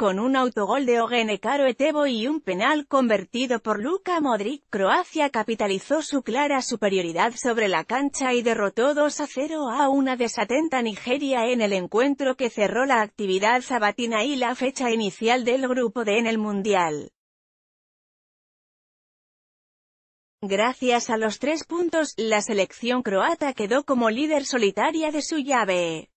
con un autogol de Ogene Etebo y un penal convertido por Luka Modric, Croacia capitalizó su clara superioridad sobre la cancha y derrotó 2 a 0 a una desatenta Nigeria en el encuentro que cerró la actividad sabatina y la fecha inicial del grupo D en el Mundial. Gracias a los tres puntos, la selección croata quedó como líder solitaria de su llave.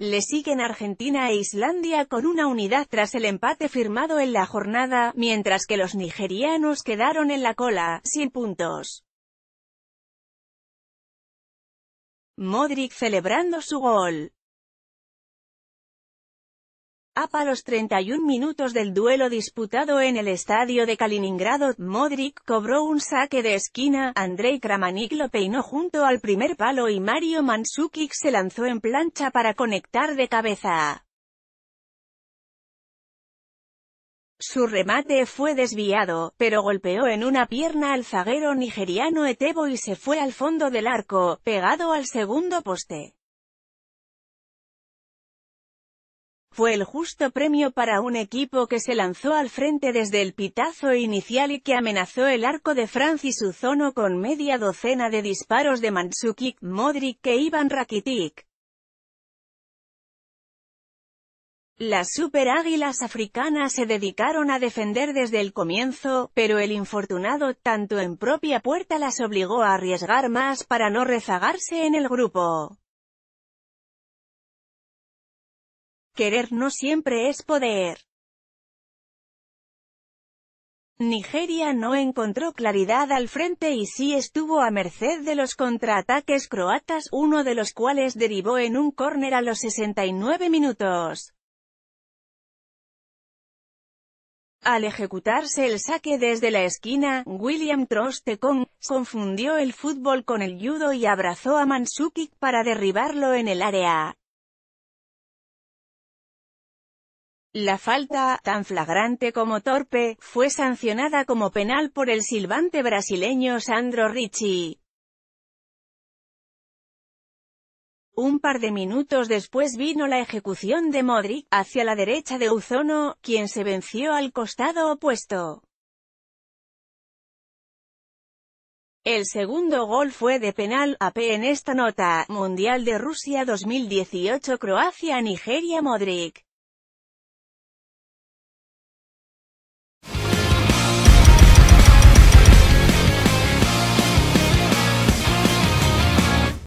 Le siguen Argentina e Islandia con una unidad tras el empate firmado en la jornada, mientras que los nigerianos quedaron en la cola, sin puntos. Modric celebrando su gol a los 31 minutos del duelo disputado en el estadio de Kaliningrado, Modric cobró un saque de esquina, Andrei Kramanik lo peinó junto al primer palo y Mario Mandzukic se lanzó en plancha para conectar de cabeza. Su remate fue desviado, pero golpeó en una pierna al zaguero nigeriano Etebo y se fue al fondo del arco, pegado al segundo poste. fue el justo premio para un equipo que se lanzó al frente desde el pitazo inicial y que amenazó el arco de Francis Suzono con media docena de disparos de Mandzukic, Modric e Ivan Rakitic. Las super águilas africanas se dedicaron a defender desde el comienzo, pero el infortunado tanto en propia puerta las obligó a arriesgar más para no rezagarse en el grupo. Querer no siempre es poder. Nigeria no encontró claridad al frente y sí estuvo a merced de los contraataques croatas, uno de los cuales derivó en un córner a los 69 minutos. Al ejecutarse el saque desde la esquina, William Trostekong confundió el fútbol con el judo y abrazó a Mansukik para derribarlo en el área. La falta, tan flagrante como torpe, fue sancionada como penal por el silbante brasileño Sandro Ricci. Un par de minutos después vino la ejecución de Modric, hacia la derecha de Uzono, quien se venció al costado opuesto. El segundo gol fue de penal, AP en esta nota, Mundial de Rusia 2018 Croacia-Nigeria Modric.